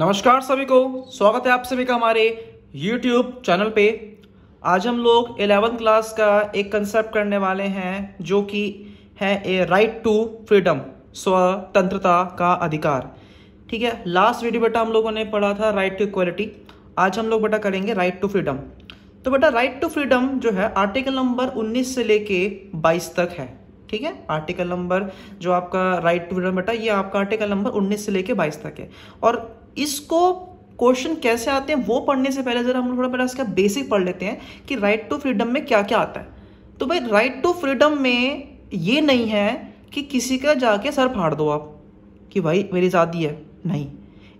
नमस्कार सभी को स्वागत है आप सभी का हमारे YouTube चैनल पे आज हम लोग 11 क्लास का एक कंसेप्ट करने वाले हैं जो कि है ए राइट टू फ्रीडम स्वतंत्रता का अधिकार ठीक है लास्ट वीडियो बेटा हम लोगों ने पढ़ा था राइट टू इक्वलिटी आज हम लोग बेटा करेंगे राइट टू फ्रीडम तो बेटा राइट टू फ्रीडम जो है आर्टिकल नंबर उन्नीस से लेके बाईस तक है ठीक है आर्टिकल नंबर जो आपका राइट टू फ्रीडम बेटा ये आपका आर्टिकल नंबर 19 से लेके 22 तक है और इसको क्वेश्चन कैसे आते हैं वो पढ़ने से पहले जरा हम लोग थोड़ा पहले इसका बेसिक पढ़ लेते हैं कि राइट टू फ्रीडम में क्या क्या आता है तो भाई राइट टू फ्रीडम में ये नहीं है कि किसी का जाके सर फाड़ दो आप कि भाई मेरी आज़ादी है नहीं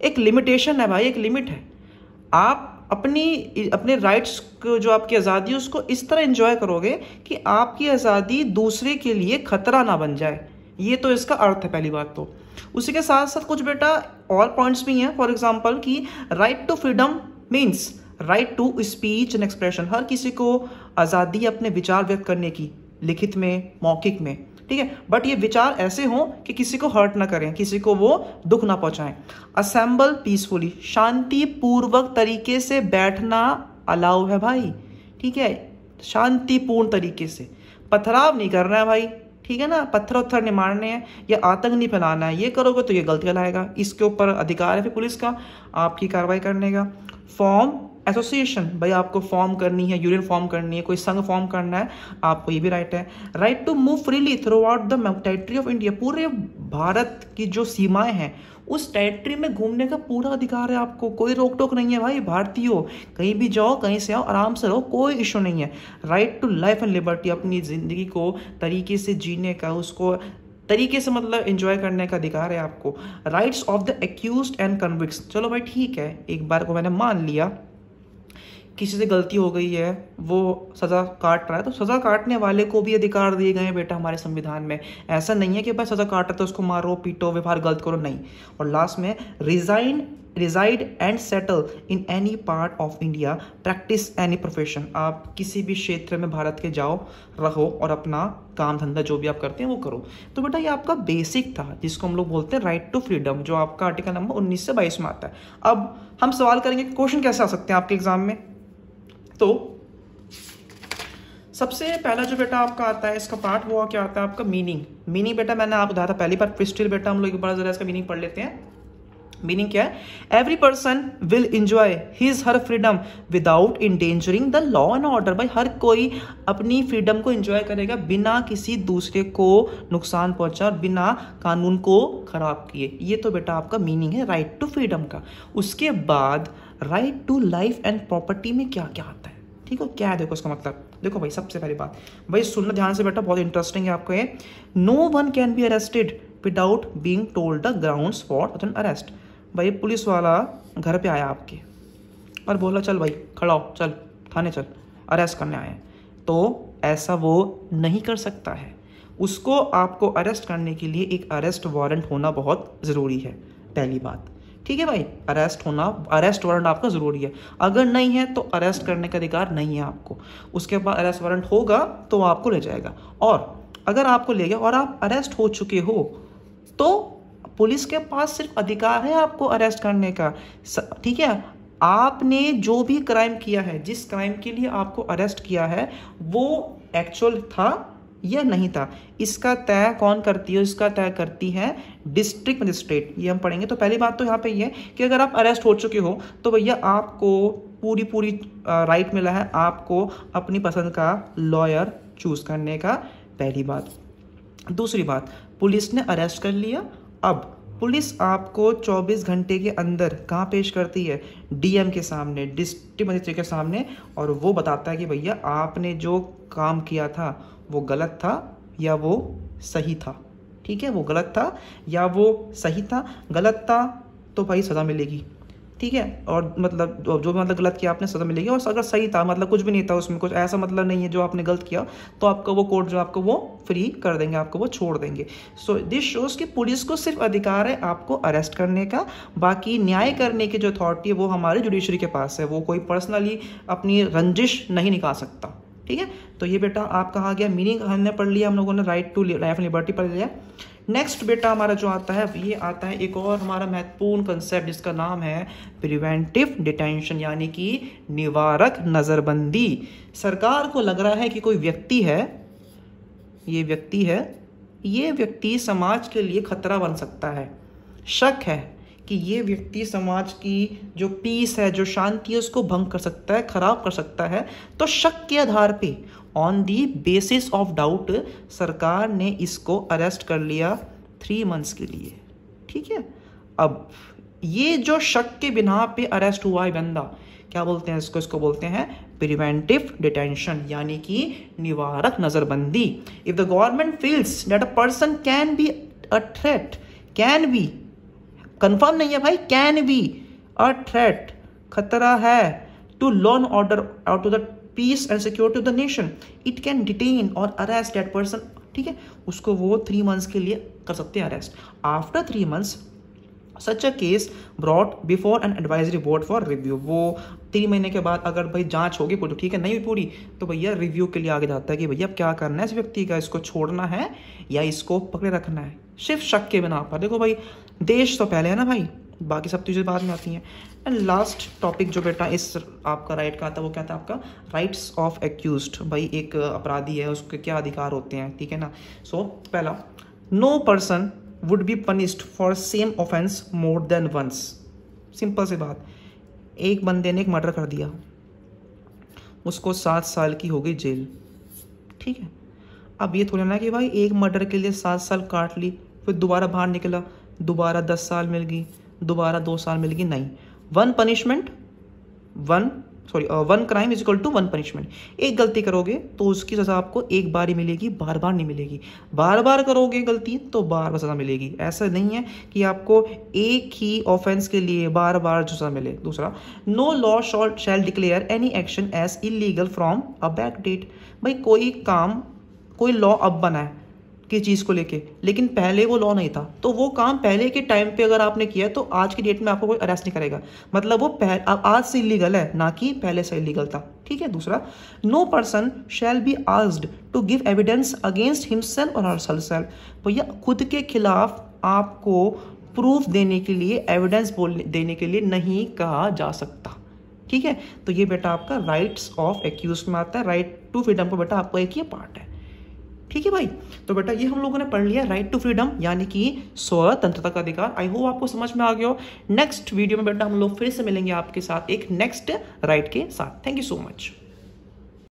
एक लिमिटेशन है भाई एक लिमिट है आप अपनी अपने राइट्स को जो आपकी आज़ादी है उसको इस तरह इन्जॉय करोगे कि आपकी आज़ादी दूसरे के लिए खतरा ना बन जाए ये तो इसका अर्थ है पहली बात तो उसी के साथ साथ कुछ बेटा और पॉइंट्स भी हैं फॉर एग्जाम्पल कि right to freedom means right to speech and expression हर किसी को आज़ादी अपने विचार व्यक्त करने की लिखित में मौखिक में ठीक है बट ये विचार ऐसे हों कि किसी को हर्ट ना करें किसी को वो दुख ना पहुंचाएं असेंबल पीसफुली शांतिपूर्वक तरीके से बैठना अलाउ है भाई ठीक है शांतिपूर्ण तरीके से पथराव नहीं करना है भाई ठीक है ना पत्थर उत्थर नहीं मारने हैं या आतंक नहीं फैलाना है ये करोगे तो ये गलत कहलाएगा इसके ऊपर अधिकार है फिर पुलिस का आपकी कार्रवाई करने का फॉर्म एसोसिएशन भाई आपको फॉर्म करनी है यूनियन फॉर्म करनी है कोई संघ फॉर्म करना है आपको ये भी राइट है right to move freely throughout the territory of India पूरे भारत की जो सीमाएं हैं उस टेरिटरी में घूमने का पूरा अधिकार है आपको कोई रोक टोक नहीं है भाई भारतीय हो कहीं भी जाओ कहीं से आओ आराम से रहो कोई इशू नहीं है right to life and liberty अपनी ज़िंदगी को तरीके से जीने का उसको तरीके से मतलब एंजॉय करने का अधिकार है आपको rights of the accused and convicts चलो भाई ठीक है एक बार को मैंने मान लिया किसी से गलती हो गई है वो सज़ा काट रहा है तो सज़ा काटने वाले को भी अधिकार दिए गए हैं बेटा हमारे संविधान में ऐसा नहीं है कि भाई सज़ा काट रहा है तो उसको मारो पीटो व्यवहार गलत करो नहीं और लास्ट में resign reside and settle in any part of India practice any profession आप किसी भी क्षेत्र में भारत के जाओ रहो और अपना काम धंधा जो भी आप करते हैं वो करो तो बेटा ये आपका बेसिक था जिसको हम लोग बोलते हैं राइट टू फ्रीडम जो आपका आर्टिकल नंबर 19 से 22 में आता है अब हम सवाल करेंगे क्वेश्चन कैसे आ सकते हैं आपके एग्जाम में तो सबसे पहला जो बेटा आपका आता है इसका पार्ट वो क्या आता है आपका मीनिंग मीनिंग बेटा मैंने आप था पहली बार क्रिस्टल बेटा हम लोग एक बार जरा इसका मीनिंग पढ़ लेते हैं मीनिंग क्या है every person will enjoy his her freedom without endangering the law and order भाई हर कोई अपनी फ्रीडम को इंजॉय करेगा बिना किसी दूसरे को नुकसान पहुंचा और बिना कानून को खराब किए ये तो बेटा आपका मीनिंग है राइट टू फ्रीडम का उसके बाद right to life and property में क्या क्या आता है ठीक है क्या है देखो उसका मतलब देखो भाई सबसे पहली बात भाई सुनना ध्यान से बेटा बहुत इंटरेस्टिंग है आपको ये no one can be arrested without being told the ground for arrest भाई पुलिस वाला घर पे आया आपके और बोला चल भाई खड़ा हो चल थाने चल अरेस्ट करने आए तो ऐसा वो नहीं कर सकता है उसको आपको अरेस्ट करने के लिए एक अरेस्ट वारंट होना बहुत ज़रूरी है पहली बात ठीक है भाई अरेस्ट होना अरेस्ट वारंट आपका ज़रूरी है अगर नहीं है तो अरेस्ट करने का अधिकार नहीं है आपको उसके बाद अरेस्ट वारंट होगा तो आपको ले जाएगा और अगर आपको ले गया और आप अरेस्ट हो चुके हो तो पुलिस के पास सिर्फ अधिकार है आपको अरेस्ट करने का ठीक है आपने जो भी क्राइम किया है जिस क्राइम के लिए आपको अरेस्ट किया है वो एक्चुअल था या नहीं था इसका तय कौन करती है इसका तय करती है डिस्ट्रिक्ट मजिस्ट्रेट ये हम पढ़ेंगे तो पहली बात तो यहाँ पे ये यह कि अगर आप अरेस्ट हो चुके हो तो भैया आपको पूरी पूरी राइट मिला है आपको अपनी पसंद का लॉयर चूज करने का पहली बात दूसरी बात पुलिस ने अरेस्ट कर लिया अब पुलिस आपको 24 घंटे के अंदर कहाँ पेश करती है डीएम के सामने डिस्ट्रिक्ट मजिस्ट्रेट के सामने और वो बताता है कि भैया आपने जो काम किया था वो गलत था या वो सही था ठीक है वो गलत था या वो सही था गलत था तो भाई सज़ा मिलेगी ठीक है और मतलब जो भी मतलब गलत किया आपने सज़ा मिलेगी और अगर सही था मतलब कुछ भी नहीं था उसमें कुछ ऐसा मतलब नहीं है जो आपने गलत किया तो आपको वो कोर्ट जो आपको वो फ्री कर देंगे आपको वो छोड़ देंगे सो दिस शोज कि पुलिस को सिर्फ अधिकार है आपको अरेस्ट करने का बाकी न्याय करने की जो अथॉरिटी है वो हमारे जुडिशरी के पास है वो कोई पर्सनली अपनी रंजिश नहीं निकाल सकता ठीक है तो ये बेटा आप कहा गया मीनिंग हमने पढ़ लिया हम लोगों ने right to life and liberty पढ़ लिया नेक्स्ट बेटा हमारा जो आता है ये आता है एक और हमारा महत्वपूर्ण कंसेप्ट जिसका नाम है प्रिवेंटिव डिटेंशन यानी कि निवारक नज़रबंदी सरकार को लग रहा है कि कोई व्यक्ति है ये व्यक्ति है ये व्यक्ति समाज के लिए खतरा बन सकता है शक है कि ये व्यक्ति समाज की जो पीस है जो शांति है उसको भंग कर सकता है खराब कर सकता है तो शक के आधार पे on the basis of doubt सरकार ने इसको अरेस्ट कर लिया थ्री मंथ्स के लिए ठीक है अब ये जो शक के बिना पे अरेस्ट हुआ है बंदा क्या बोलते हैं इसको इसको बोलते हैं प्रिवेंटिव डिटेंशन यानी कि निवारक नज़रबंदी if the government feels that a person can be a threat can be confirm नहीं है भाई कैन बी अ थ्रेट खतरा है to law and order out to the peace and secure to the nation it can detain और arrest that person ठीक है उसको वो थ्री मंथ्स के लिए कर सकते हैं arrest after three months such a case brought before an advisory board for review वो तीन महीने के बाद अगर भाई जांच होगी पूरी ठीक है नहीं पूरी तो भैया रिव्यू के लिए आगे जाता है कि भैया क्या करना है इस व्यक्ति का इसको छोड़ना है या इसको पकड़े रखना है सिर्फ शक के बिना पर देखो भाई देश तो पहले है ना भाई बाकी सब चीज़ें बाद में आती हैं एंड लास्ट टॉपिक जो बेटा इस आपका राइट का था वो क्या था आपका राइट्स ऑफ एक्यूज भाई एक अपराधी है उसके क्या अधिकार होते हैं ठीक है ना सो so, पहला no person would be punished for same offence more than once simple सी बात एक बंदे ने एक मर्डर कर दिया उसको सात साल की हो गई जेल ठीक है अब ये थोड़ा ना कि भाई एक मर्डर के लिए सात साल काट ली फिर दोबारा बाहर निकला दोबारा दस साल मिल गई दोबारा दो साल मिल गई नहीं one punishment one sorry one crime is equal to one punishment एक गलती करोगे तो उसकी सज़ा आपको एक बार ही मिलेगी बार बार नहीं मिलेगी बार बार करोगे गलती तो बार बार सज़ा मिलेगी ऐसा नहीं है कि आपको एक ही ऑफेंस के लिए बार बार जो सज़ा मिले दूसरा no law short shall declare any action as illegal from a back date भाई कोई काम कोई लॉ अब बना है की चीज़ को लेके लेकिन पहले वो लॉ नहीं था तो वो काम पहले के टाइम पे अगर आपने किया तो आज की डेट में आपको कोई अरेस्ट नहीं करेगा मतलब वो पह, आ, आज से इलीगल है ना कि पहले से इलीगल था ठीक है दूसरा no person shall be asked to give evidence against himself और हर सेल्फ भैया खुद के खिलाफ आपको प्रूफ देने के लिए एविडेंस बोलने देने के लिए नहीं कहा जा सकता ठीक है तो ये बेटा आपका राइट्स ऑफ एक्यूज में आता है राइट टू फ्रीडम को बेटा आपका एक ही पार्ट है ठीक है भाई तो बेटा ये हम लोगों ने पढ़ लिया राइट टू फ्रीडम यानी कि स्वतंत्रता का अधिकार आई होप आपको समझ में आ गया हो नेक्स्ट वीडियो में बेटा हम लोग फिर से मिलेंगे आपके साथ एक नेक्स्ट राइट के साथ थैंक यू सो मच